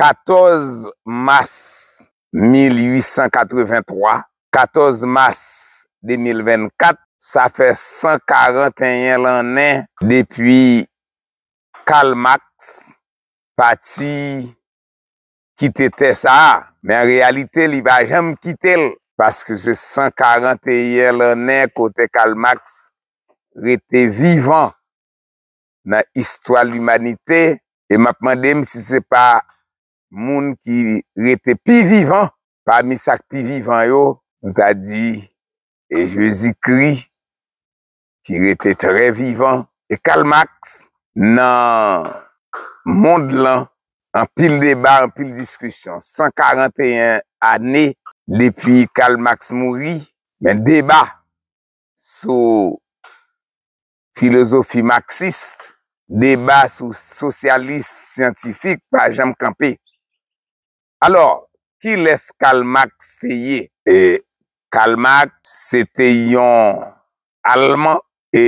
14 mars 1883, 14 mars 2024, sa fè 141 l'anè, depi Kalmaks, pati, kitete sa, men en realite li va jèm kitel, paske se 141 l'anè kote Kalmaks, rete vivan, nan istwa l'umanite, e mapman dem si se pa, moun ki rete pi vivan, pa misak pi vivan yo, an ta di, e jezi kri, ki rete tre vivan, e Kalmaks, nan moun lan, an pil deba, an pil diskusyon, 141 ane, lepi Kalmaks mouri, men deba, sou, filosofi maksist, deba sou sosyalist santifik, pa jem kampe, Alors, ki les Kalmaks te ye? E Kalmaks se te yon Alman, e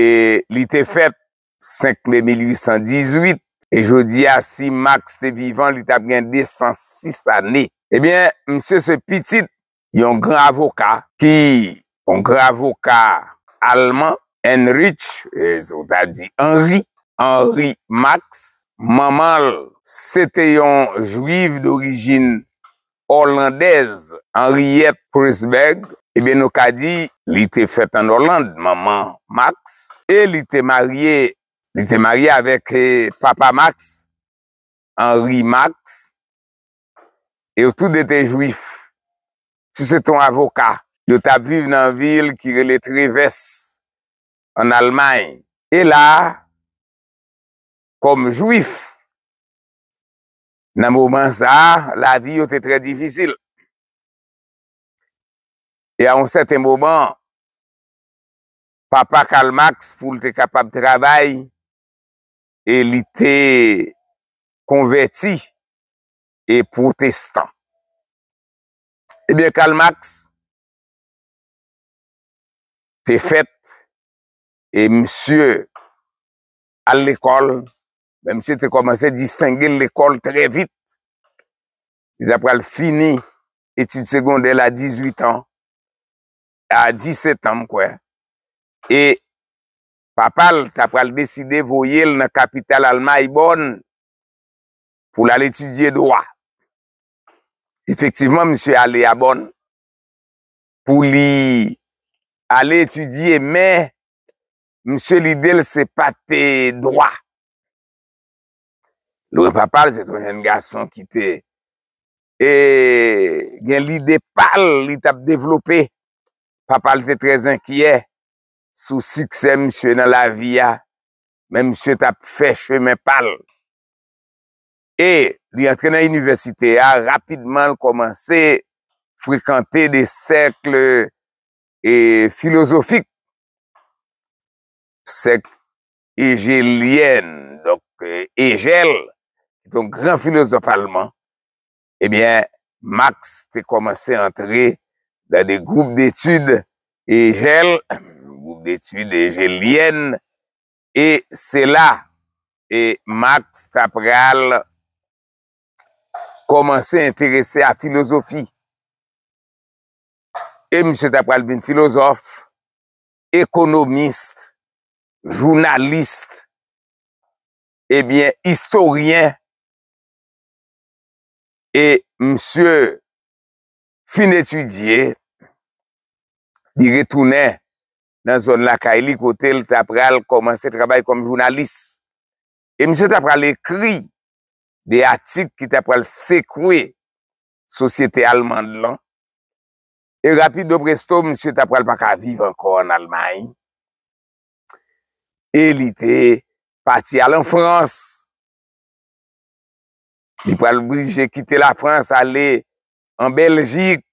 li te fet 5 mai 1818, e jodi a si Maks te vivan, li ta bwende 106 ane. Ebyen, mse se pitit yon gran avoka, ki yon gran avoka Alman, Enrich, e zo da di Henri, Henri Maks, Maman, se teyon juif d'origin orlandez, Henriette Kreuzberg, ebe eh nou ka di li te fet an Orland, maman Max, e li te marye li te marye avek eh, papa Max, Henri Max, e ou tout de te juif. Si se ton avoka, yo ta buv nan vil ki re le treves, an almay, e la, kom jouif, nan mouman sa, la vi yo te tre difisil. E an sete mouman, papa Kalmaks pou te kapab trabay, e li te konverti, e protestan. Ebyen Kalmaks, te fet, e msye, al lekol, msye te komanse distingil l'ekol tre vit, li ap pral fini etude segondel a 18 an, a 17 an mkwen, e papal kap pral deside voyel na kapital alma y bon, pou l'al etudye doa. Efektiveman msye al y abon, pou li al etudye, msye li del se pat te doa, Lou pa pal, se ton jen gason ki te, e gen li de pal, li tap develope, pa pal te trez enkiye, sou suksen msye nan la via, men msye tap fèche men pal. E, li atre nan universite, a rapidman komanse frekante de sekle e, filozofik, sekle ejelien, ejel, Donk, gran filozofalman, ebyen, Max te komanse antre la de groub d'etude EGEL, groub d'etude EGEL-lien, e se la, e Max Tapral komanse entere se a filozofi. E M. Tapral bin filozof, ekonomist, jounalist, ebyen, historien, E msye fin etudye, di retoune nan zon la ka, e li kote l tap pral komanse trabay kom jounalis. E msye tap pral ekri de atik ki tap pral sekwe sosyete alman lan. E rapi do presto msye tap pral baka vive anko an almay. E li te pati alan Frans. Li pral brije kite la Frans, ale en Belgik.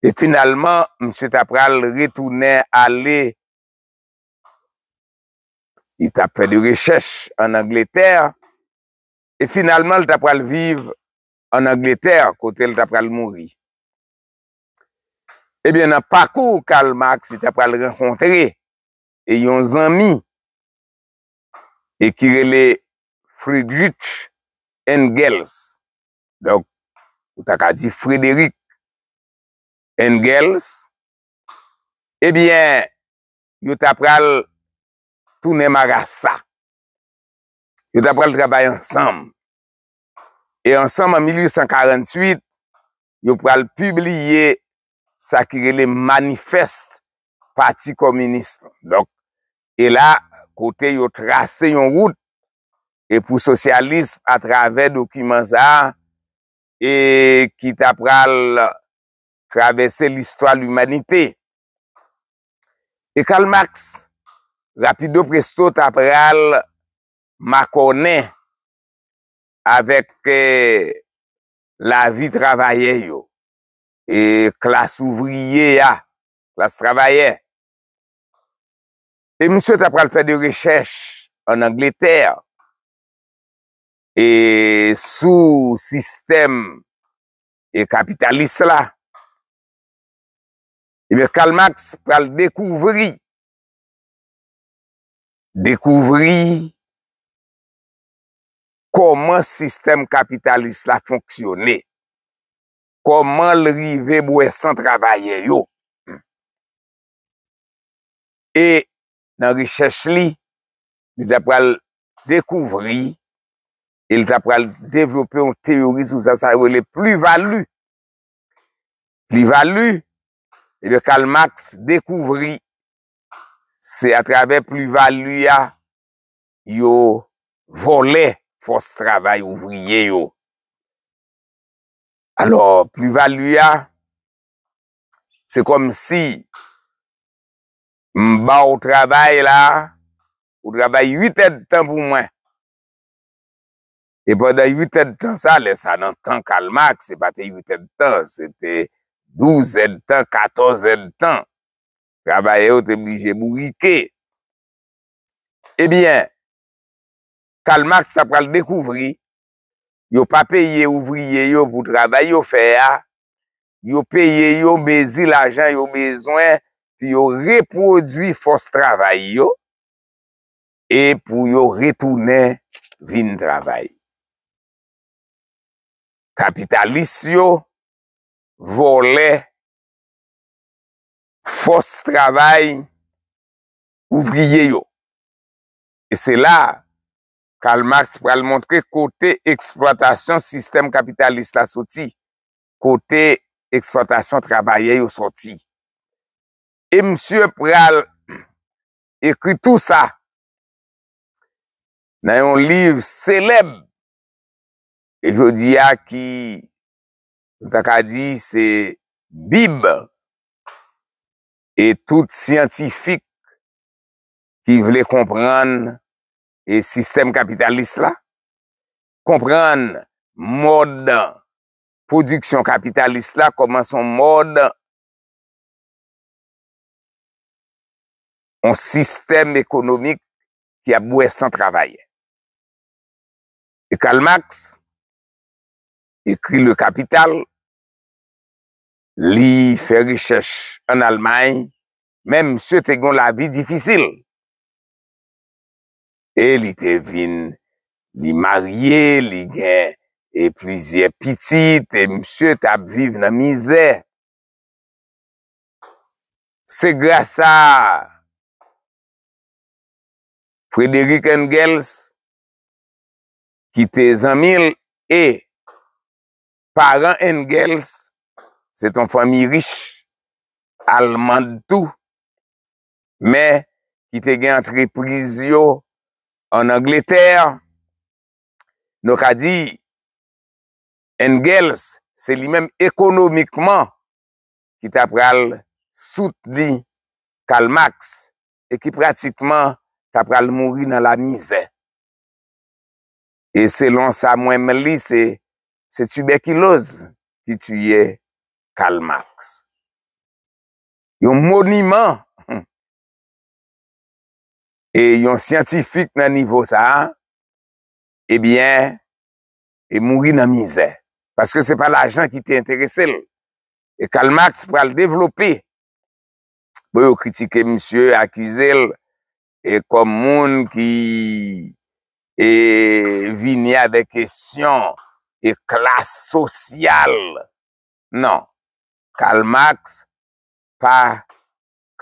E finalman, mse tap pral retounen ale. I tap pre de recheche en Angleterre. E finalman, li tap pral vive en Angleterre, kote li tap pral mouri. Ebyen, eh nan pako kalmak si tap pral renkontere, e yon zanmi ekirele Fridlut, Engels, ou ta ka di Frédéric Engels, ebyen, eh yo ta pral toune ma rasa. Yo ta pral trabay ansam. E ansam an 1848, yo pral publiye sakirele manifest pati kominist. E la, kote yo trase yon route, E pou sosyalism a travè dokumen zan e ki tapral travèse l'istwa l'umanite. E kalmaks, rapido presto tapral makonè avèk eh, la vi travayè yo. E klas ouvriye ya, klas travayè. E msè tapral fè de rechèche an Angleterre. E sou sistem e kapitalist la, i e mèr kalmaks pral dekouvri, dekouvri koman sistem kapitalist la fonksyonè, koman l'rive bou e san travaye yo. E nan richèche li, ni dè pral dekouvri e l tap pral devlopè an teoris ou sa sa wè lè plivalu. Plivalu, e l kalmaks dekouvri, se a trabè plivalu ya, yo volè fos travè ouvriye yo. Alors, plivalu ya, se kom si, mba ou travè la, ou travè yi ten pou mwen, E bon dan yu ten tan sa, le sa nan tan kalmak se batte yu ten tan, se te douzen tan, katonzen tan, trabaye yo te mrije mou rike. E bien, kalmak sa pral dekouvri, yo pa peye ouvriye yo pou trabaye yo feya, yo peye yo mezi lajan yo mezoen, pi yo repoduye fos trabaye yo, e pou yo retoune vin trabaye. Kapitalist yo, volè, fos travè, ouvriye yo. E se la, Karl Marx pral montre kote eksploatasyon sistem kapitalist la soti, kote eksploatasyon travèye yo soti. E msye pral ekri tout sa, nan yon liv seleb, E jodi a ki sotaka di se bib e tout scientifique ki vle kompren e sistem kapitalist la. Kompren mod produksyon kapitalist la. Koman son mod an sistem ekonomik ki a bou esan travaye. E kalmaks ekri le kapital, li fè richèche an almay, men msè te gon la vi difisil. E li te vin, li marye, li gen, e plizè pitit, e msè te apviv nan mizè. Se grasa Frédéric Engels ki te zanmil e Paran Engels se ton fami rich alman tou me ki te gen antre prizio an Angleter nou ka di Engels se li men ekonomikman ki ta pral sout li kalmaks e ki pratikman ta pral mouri nan la mize. E selon sa mwen meli se se tuberkilos ki tuye Kalmaks. Yon moniman hmm, e yon siyantifik nan nivou sa ebyen eh e mouri nan mizè. Paske se pa la jant ki te interese e Kalmaks pra l'devlopi. Bo yo kritike msye akwizel e kom moun ki e vini a de kesyon E klas sosyal. Nan. Kalmaks pa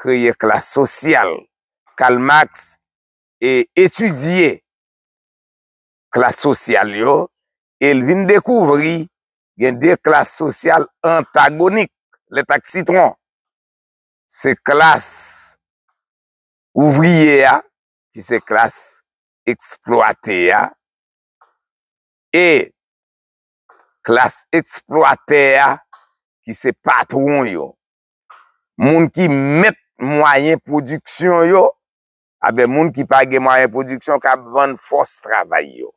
kreye klas sosyal. Kalmaks e etudye klas sosyal yo. El vin dekouvri gen deklas sosyal antagonik. Le tak sitran. Se klas ouvriye a. Ki se klas eksploate a. E klas eksploater ki se patron yo, moun ki met mwayen produksyon yo, abe ah moun ki page mwayen produksyon kap van fos travay yo.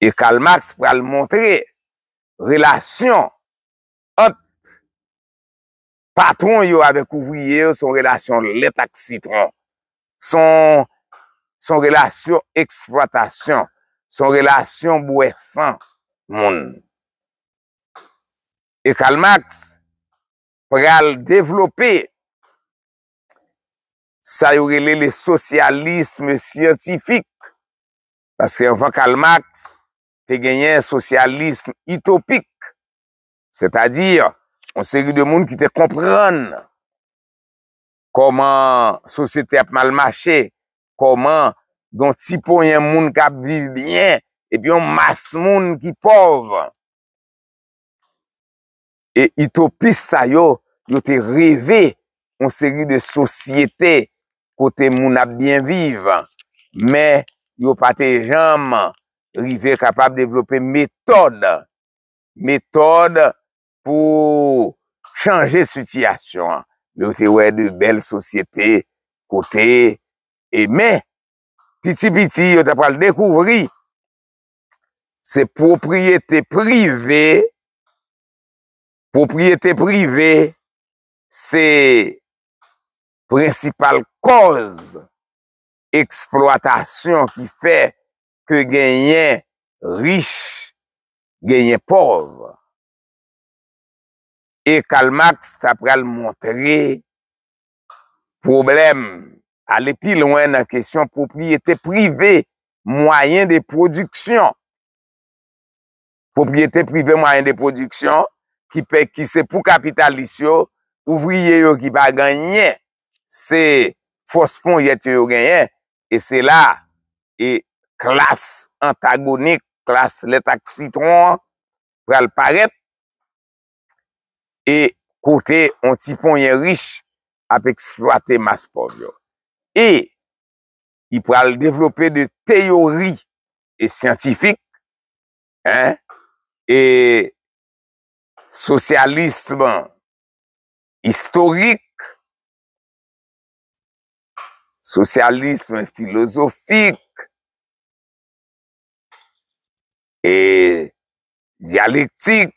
E kalmaks pral montre, relasyon, patron yo avekouvri yo son relasyon letak sitron, son relasyon eksploatasyon, son relasyon bouesan, moun. E kalmaks, pral devlopi, sa yorele le sosyalism siyantifik, paske yon fwa kalmaks, te genyen sosyalism itopik, se ta dir, on se gri de moun ki te kompran, koman sosyete ap malmache, koman don ti po yon moun kap viv bien, epi yon mas moun ki pov. E ito pis sa yo, yo te revè yon seri de sosyete kote moun ap bienviv. Mè, yo patè jam revè kapab devlopè metode. Metode pou chanje sutiasyon. Yo te wè de bel sosyete kote emè. Piti-piti, yo te pral dekouvri Se propriété privée, propriété privée, se principale cause eksploitation ki fè ke genyen riche, genyen povre. E Kalmaks aprel montere probleme. A l'épi loin nan kesyon propriété privée, moyen de production. popyete pribe mwayen de produksyon, ki pekise pou kapitalisyon, ouvriye yo ki pa ganyen, se fos pon yet yo ganyen, e se la, e klas antagonik, klas letak siton, pral paret, e kote, an ti pon yen rich, ap eksploate mas pov yo. E, i pral devlope de teyori, e siyantifik, et socialisme historique, socialisme filosofique, et dialektique,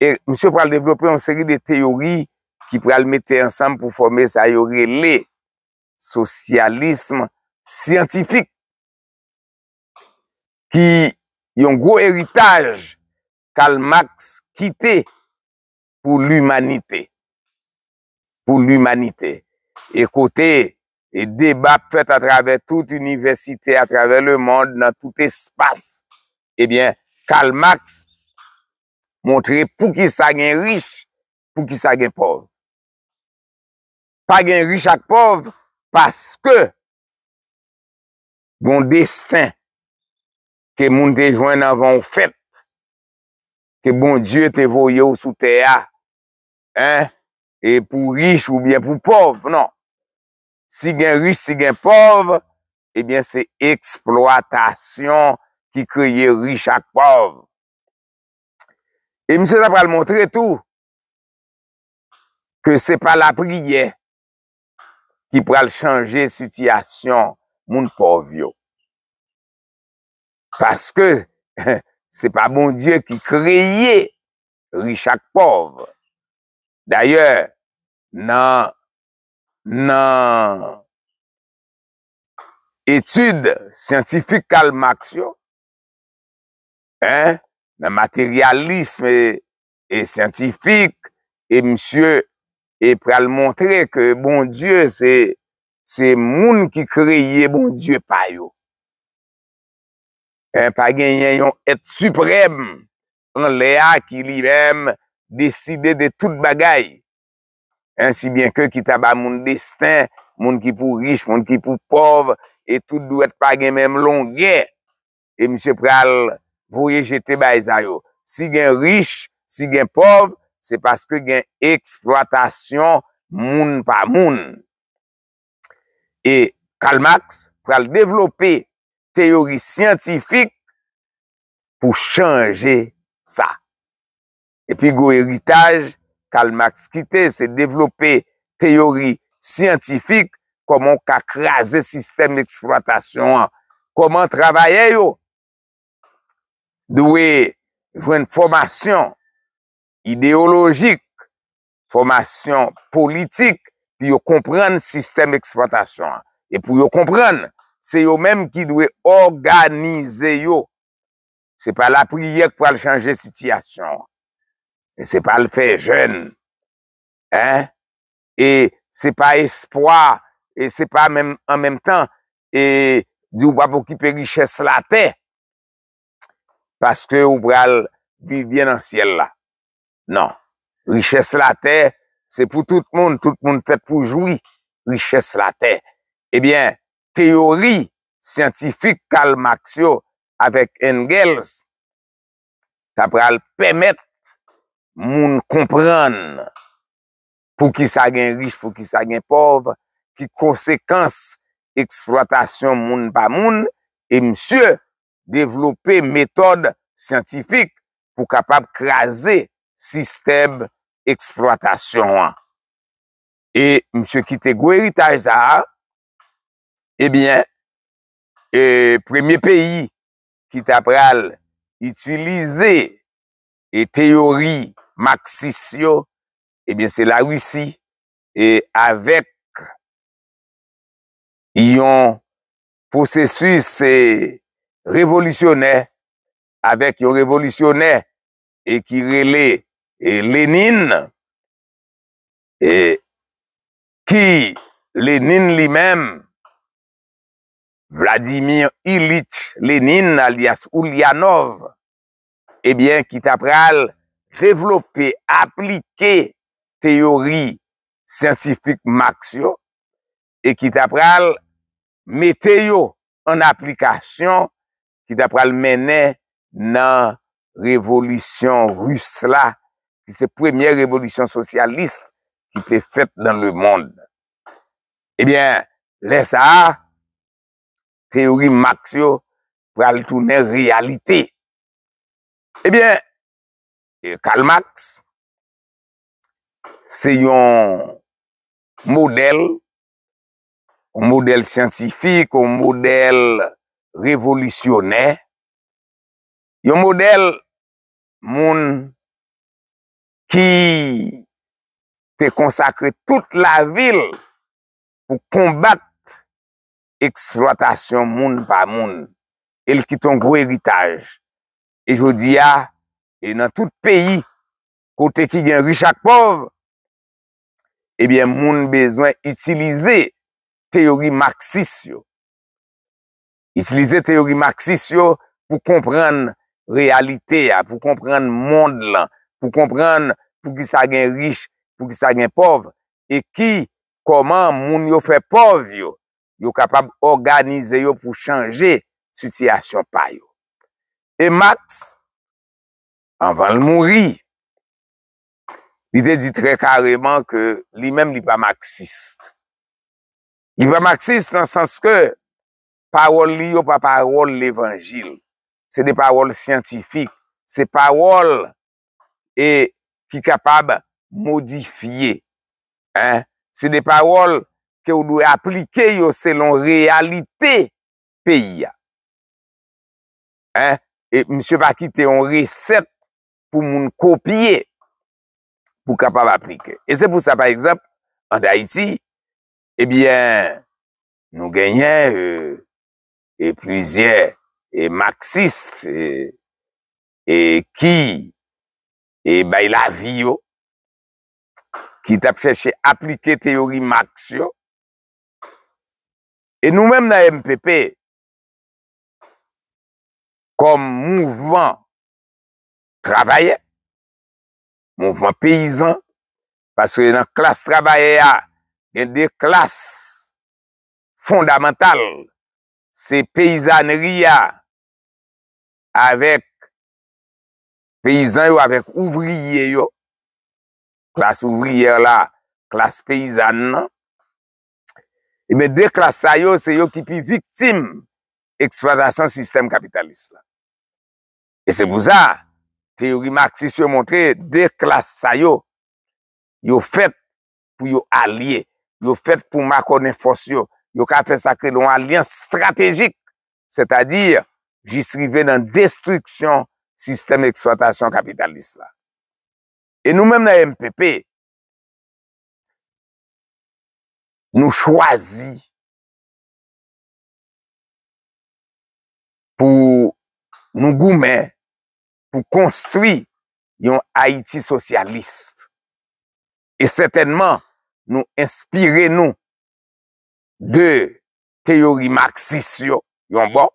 et monsieur pourra développer une série de théories qui pourra le mettre ensemble pour former les socialisme scientifique qui yon gwo eritaj, Karl Marx, kite pou l'humanite. Pou l'humanite. E kote, e debat fet atraver tout universite, atraver le monde, nan tout espace, ebyen, eh Karl Marx, montre pou ki sa gen riche, pou ki sa gen povre. Pa gen riche ak povre, paske, yon destin, ke moun dejwen avon fèt, ke bon Diyo te voyo sou te a, e pou riche ou bien pou pov, non. Si gen riche, si gen pov, ebyen eh se eksploatasyon ki kreye riche ak pov. E msè sa pral montre tou, ke se pa la priye ki pral chanje sityasyon moun pov yo. Paske se pa bon die ki kreyye richak pov. D'ailleurs, nan etude scientifique kalmaksyo, nan materialisme et scientifique, et msye, et pral montre ke bon die se moun ki kreyye bon die payo. Eh, pa gen yen yon et suprèm, an le a ki li mèm deside de tout bagay, ansi bien ke ki taba moun destan, moun ki pou rich, moun ki pou pov, et tout dou et pa gen mèm long gen, et msè pral voye jetè ba ezay yo. Si gen rich, si gen pov, se paske gen eksploatasyon moun pa moun. Et kalmaks pral devlopè teori siyantifik pou chanje sa. Epi go eritaj, kalmaks kite se devlope teori siyantifik koman kakrase sistem eksploatasyon an. Koman travaye yo? Douwe, yon fwen fomasyon ideologik, fomasyon politik, pi yo komprenn sistem eksploatasyon an. E pou yo komprenn, Se yo menm ki dwe organize yo. Se pa la priyek pou al chanje sityasyon. Se pa al fe jen. E se pa espoi. E se pa e en menm tan. E di ou pa pou kipe riches la te. Paske ou pral vivye nan siel la. Nan. Riches la te. Se pou tout moun. Tout moun fèt pou joui. Riches la te. E bien. teori sientifik kal maksyo avek Engels sa pral pemet moun kompran pou ki sa gen rich, pou ki sa gen pov ki konsekans eksploatasyon moun pa moun e msye devlope metode sientifik pou kapap krasi sistem eksploatasyon e msye ki te gwe rita aza a Ebyen, e, premye peyi ki tapral ityilize e teori Maxisio, ebyen se la wisi, e avek yon posesus e revolisyonè, avek yon revolisyonè e ki rele e Lenin, Vladimir Ilyich Lenin alias Ulyanov, eh bien, ki tapral revlopé, apliké teori sentsifik maksyo, e ki tapral meteyo an aplikasyon ki tapral menè nan revolisyon rus la, ki se premiè revolisyon sosyalist ki te fèt nan le mond. Eh bien, lè sa a, teori maksyo pralitounen realite. Ebyen, eh, Kalmaks, se yon model, yon model siansifik, yon model revolisyonè, yon model moun ki te konsakre tout la vil pou kombat eksploatasyon moun pa moun, el ki ton gro eritaj. E jodi ya, e nan tout peyi, kote ki gen rich ak pov, ebyen moun bezwen itilize teori marxist yo. Itilize teori marxist yo pou kompren realite ya, pou kompren moun lan, pou kompren pou ki sa gen rich, pou ki sa gen pov, e ki koman moun yo fe pov yo, yo kapab organize yo pou chanje suti asyopay yo. E mat, anvan l mouri, li de di tre kareman ke li men li pa maxiste. Li pa maxiste nan sanske parol li yo pa parol l evanjil. Se de parol siyantifik. Se parol e ki kapab modifiye. Se de parol ke ou lou aplike yo selon realite peyi ya. E msè pa ki te yon reset pou moun kopye pou kapap aplike. E se pou sa, pa exemple, an da iti, ebyen nou genyen e, e plizye e maxiste e ki e bay la vio ki te ap chèche aplike te yori max yo E nou mèm nan MPP, kom mouvment travaye, mouvment peyizan, paske nan klas travaye ya, gen de klas fondamental, se peyizaneri ya, avek peyizan yo, avek ouvriye yo, klas ouvriye la, klas peyizan nan, E men de klas sa yo, se yo ki pi viktim eksploitasyon sistem kapitalist la. E se pou za, te yo rimak si se yo montre, de klas sa yo, yo fet pou yo alye, yo fet pou makonefos yo, yo kafe sakre loun alyen strategik, se ta di, jisrive nan destriksyon sistem eksploitasyon kapitalist la. E nou menm nan MPP, Nou chwazi pou nou goumen pou konstri yon Haiti sosyalist. E sètenman nou inspire nou de teorimaksisyon yon bon.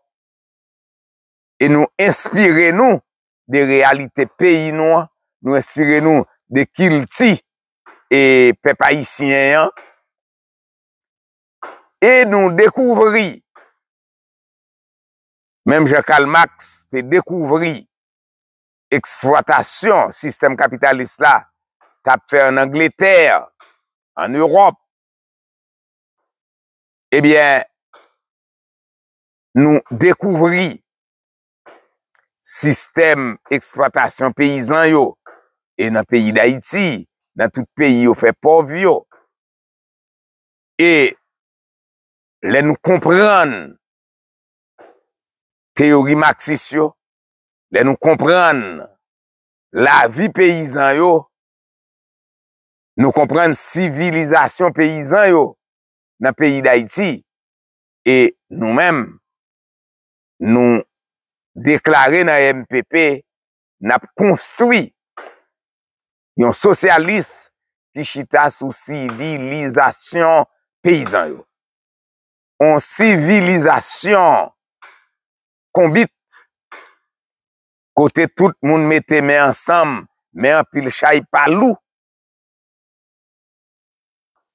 E nou inspire nou de realite peyinoan. Nou inspire nou de kilti e pepayisyen yon. e nou dekouvri, menm jè kalmaks, te dekouvri, eksploatasyon, sistem kapitalist la, tap fè an Angleterre, an Europe, e byen, nou dekouvri, sistem eksploatasyon peyizan yo, e nan peyi d'Haïti, nan tout peyi yo fè pov yo, e, lè nou kompren teori maksis yo, lè nou kompren la vi peyizan yo, nou kompren sivilizasyon peyizan yo, nan peyi d'Haïti, e nou men nou deklare nan MPP, nan konstri yon sosyalis ki chita sou sivilizasyon peyizan yo. an sivilizasyon konbit kote tout moun mette me ansam me an pil chay palou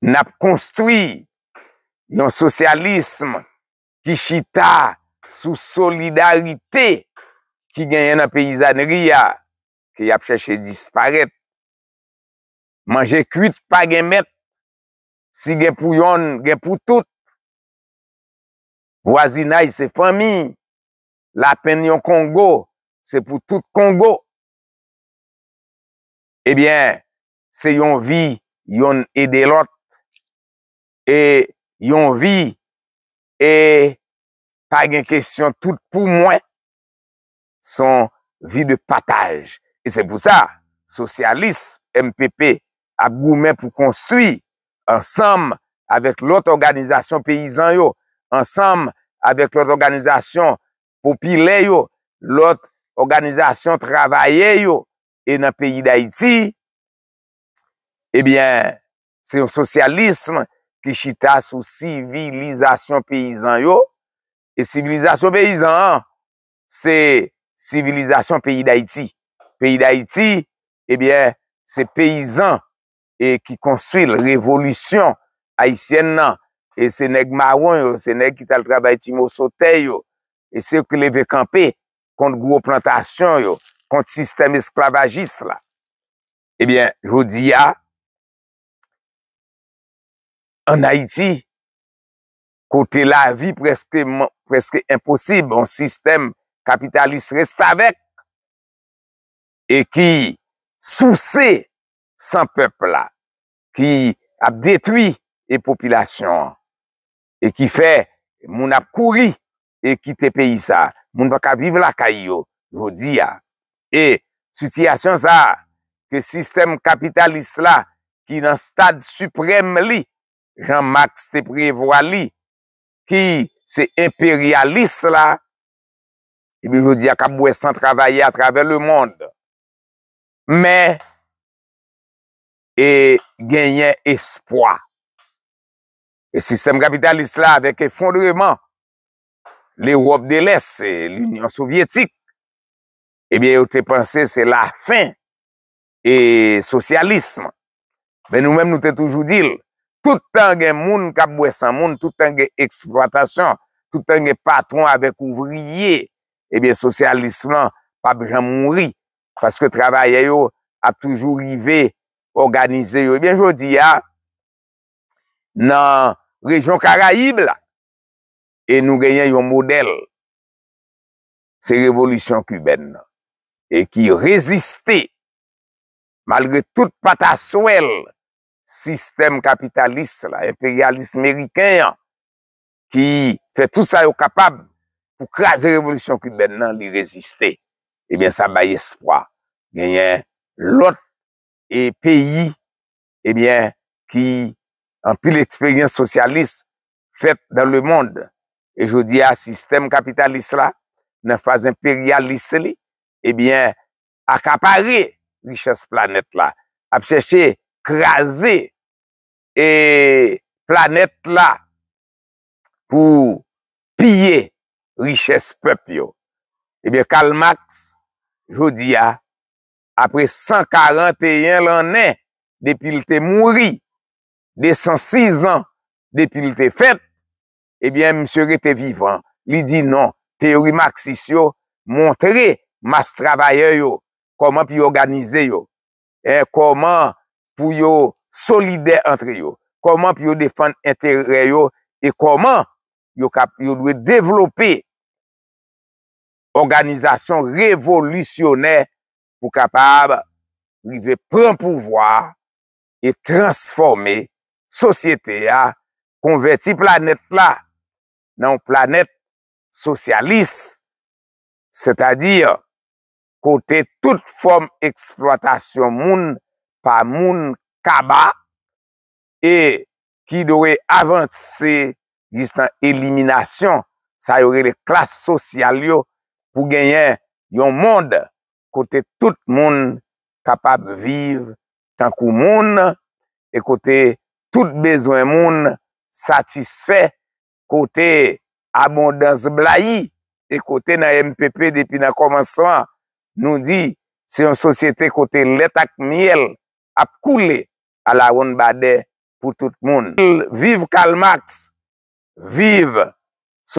nap konstwi yon sosyalism ki chita sou solidarite ki genyen an peyizanri ya ki yap chache disparet manje kuit pa genmet si genpou yon genpou tout Vwazina y se fami, la pen yon kongo, se pou tout kongo. Ebyen, eh se yon vi, yon edelot. E yon vi, e pag en kesyon tout pou mwen, son vi de pataj. E se pou sa, sosyalist MPP ap goumen pou konstri ansam avet lot organizasyon peyizan yo. ensem, avek lout organizasyon popile yo, lout organizasyon travaye yo, e nan peyi d'Haïti, ebyen, se yon sosyalisme ki chitas ou sivilizasyon peyizan yo, e sivilizasyon peyizan an, se sivilizasyon peyi d'Haïti. Peyi d'Haïti, ebyen, se peyizan ki konstwil revolisyon Haitienne nan, E se neg mawen yo, se neg ki tal trabay ti mou sote yo, e se yo ke leve kampe kont gro plantasyon yo, kont sistem esklavagist la. Ebyen, jodi ya, an Haiti, kote la vi preske imposib, an sistem kapitalist resta vek, e ki sousse san pepl la, ki ap detwi e popilasyon. E ki fe, moun ap kouri e ki te peyi sa. Moun baka vive la kayo, yo di ya. E suti asyon sa, ke sistem kapitalist la, ki nan stad suprem li, Jean-Max Teprevoa li, ki se imperialist la, e bi yo di ya kabwesan travaye a travè le moun. Men e genyen espwa. E sistem kapitalist la avek efondreman, l'Europe de l'Est, l'Union Sovietique, ebyen yo te pense, se la fin, e sosyalisme. Ben nou men nou te toujou dil, tout an gen moun kap bwesan moun, tout an gen eksploatasyon, tout an gen patron avek ouvriye, ebyen sosyalisman pa bramoun ri, paske travayay yo ap toujou rive, organizey yo. Ebyen yo di ya, nan, rejon Karaib la, e nou genyen yon model se revolusyon kuben nan, e ki reziste malre tout patasouel sistem kapitalist la, imperialist meriken ki fe tout sa yo kapab pou kraze revolusyon kuben nan li reziste, e eh bien sa bay espoi, genyen lot e peyi e eh bien ki an pi l'eksperyens sosyalist fet nan le mond. E jodi a, sistem kapitalist la, nan faz imperialist li, e bien, akapare riches planet la. A p chèche krasé e planet la pou piye riches pep yo. E bien, kalmaks, jodi a, apre 141 lanen, depil te mouri, De 106 an depil te fet, ebyen eh msye rete vivan. Li di non. Teori Maxis yo, montre mas travaye yo, koman pi yo organize yo, e koman pou yo solide entre yo, koman pi yo defan entere yo, e koman yo dwe devlope organizasyon revolisyonè pou kapab li ve pren pouvoar Sosyete ya konverti planet la nan planet sosyalist, se ta dir kote tout form eksploatasyon moun pa moun kaba e ki dore avanse distan eliminasyon, sa yore le klas sosyal yo pou genyen yon moun, kote tout moun kapap viv tan kou moun Tout bezwen moun satisfe kote abondans blai e kote nan MPP depi nan komansoan nou di se yon sosyete kote letak miel ap koule ala woun bade pou tout moun. Viv Kalmaks, viv!